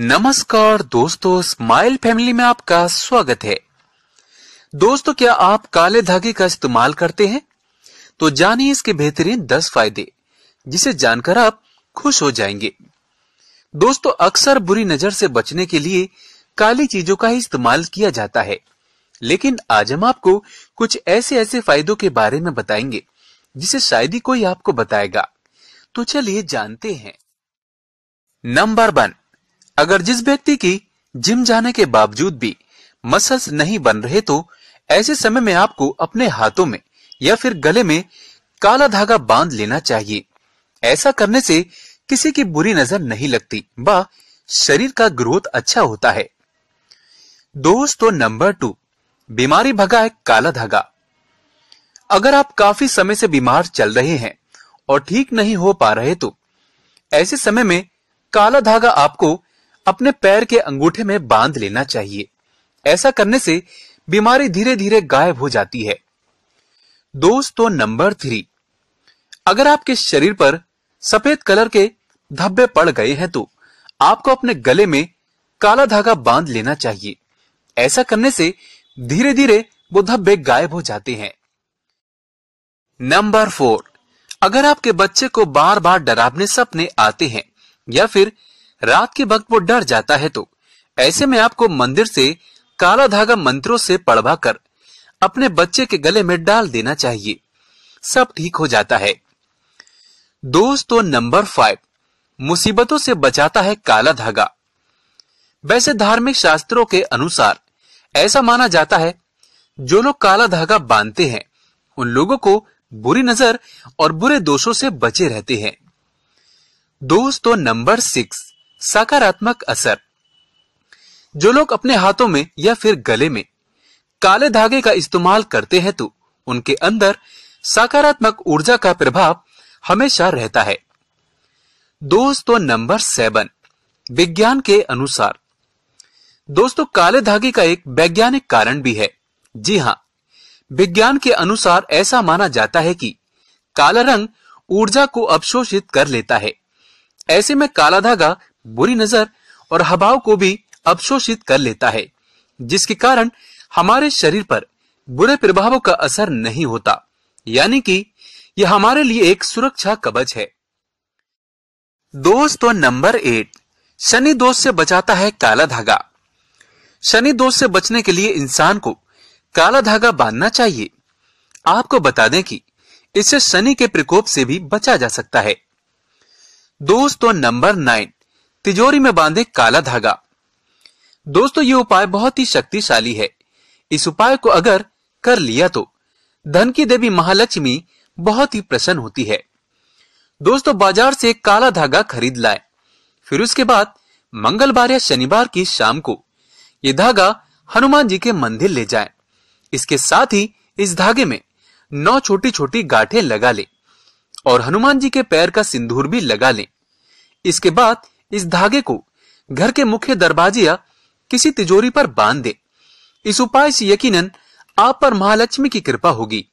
नमस्कार दोस्तों smile family में आपका स्वागत है दोस्तों क्या आप काले धागे का इस्तेमाल करते हैं तो जानिए इसके बेहतरीन दस फायदे जिसे जानकर आप खुश हो जाएंगे दोस्तों अक्सर बुरी नजर से बचने के लिए काली चीजों का ही इस्तेमाल किया जाता है लेकिन आज हम आपको कुछ ऐसे ऐसे फायदों के बारे में बताएंगे जिसे शायद ही कोई आपको बताएगा तो चलिए जानते हैं नंबर वन अगर जिस व्यक्ति की जिम जाने के बावजूद भी मसल्स नहीं बन रहे तो ऐसे समय में आपको अपने हाथों में या फिर गले में काला धागा बांध लेना चाहिए ऐसा करने से किसी की बुरी नजर नहीं लगती बा शरीर का ग्रोथ अच्छा होता है दोस्तों तो नंबर टू बीमारी भगा है काला धागा अगर आप काफी समय से बीमार चल रहे हैं और ठीक नहीं हो पा रहे तो ऐसे समय में काला धागा आपको अपने पैर के अंगूठे में बांध लेना चाहिए ऐसा करने से बीमारी धीरे धीरे गायब हो जाती है दोस्तों नंबर थ्री अगर आपके शरीर पर सफेद कलर के धब्बे पड़ गए हैं तो आपको अपने गले में काला धागा बांध लेना चाहिए ऐसा करने से धीरे धीरे वो धब्बे गायब हो जाते हैं नंबर फोर अगर आपके बच्चे को बार बार डरावने सपने आते हैं या फिर रात के वक्त वो डर जाता है तो ऐसे में आपको मंदिर से काला धागा मंत्रों से पड़वा कर अपने बच्चे के गले में डाल देना चाहिए सब ठीक हो जाता है दोस्तों तो नंबर फाइव मुसीबतों से बचाता है काला धागा वैसे धार्मिक शास्त्रों के अनुसार ऐसा माना जाता है जो लोग काला धागा बांधते हैं उन लोगों को बुरी नजर और बुरे दोषों से बचे रहते हैं दोस्तों तो नंबर सिक्स सकारात्मक असर जो लोग अपने हाथों में या फिर गले में काले धागे का इस्तेमाल करते हैं तो उनके अंदर सकारात्मक ऊर्जा का प्रभाव हमेशा रहता है दोस्तों नंबर सेवन विज्ञान के अनुसार दोस्तों काले धागे का एक वैज्ञानिक कारण भी है जी हाँ विज्ञान के अनुसार ऐसा माना जाता है कि काला रंग ऊर्जा को अवशोषित कर लेता है ऐसे में काला धागा बुरी नजर और हबाव को भी अवशोषित कर लेता है जिसके कारण हमारे शरीर पर बुरे प्रभावों का असर नहीं होता यानी कि यह हमारे लिए एक सुरक्षा कवच है दोस्तों नंबर एट शनि दोष से बचाता है काला धागा शनि दोष से बचने के लिए इंसान को काला धागा बांधना चाहिए आपको बता दें कि इससे शनि के प्रकोप से भी बचा जा सकता है दोस्तों नंबर नाइन तिजोरी में बांधे काला धागा दोस्तों ये उपाय बहुत ही शक्तिशाली है इस उपाय को अगर कर लिया तो धन की देवी महालक्ष्मी बहुत ही प्रसन्न होती है दोस्तों बाजार से काला धागा खरीद लाए फिर उसके बाद मंगलवार या शनिवार की शाम को ये धागा हनुमान जी के मंदिर ले जाए इसके साथ ही इस धागे में नौ छोटी छोटी गांठें लगा ले और हनुमान जी के पैर का सिंदूर भी लगा ले इसके बाद इस धागे को घर के मुख्य दरवाजिया किसी तिजोरी पर बांध दे इस उपाय से यकीनन आप पर महालक्ष्मी की कृपा होगी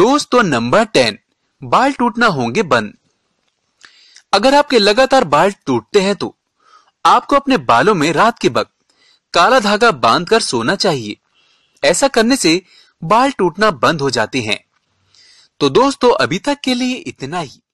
दोस्तों नंबर टेन बाल टूटना होंगे बंद अगर आपके लगातार बाल टूटते हैं तो आपको अपने बालों में रात के वक्त काला धागा बांधकर सोना चाहिए ऐसा करने से बाल टूटना बंद हो जाते हैं तो दोस्तों अभी तक के लिए इतना ही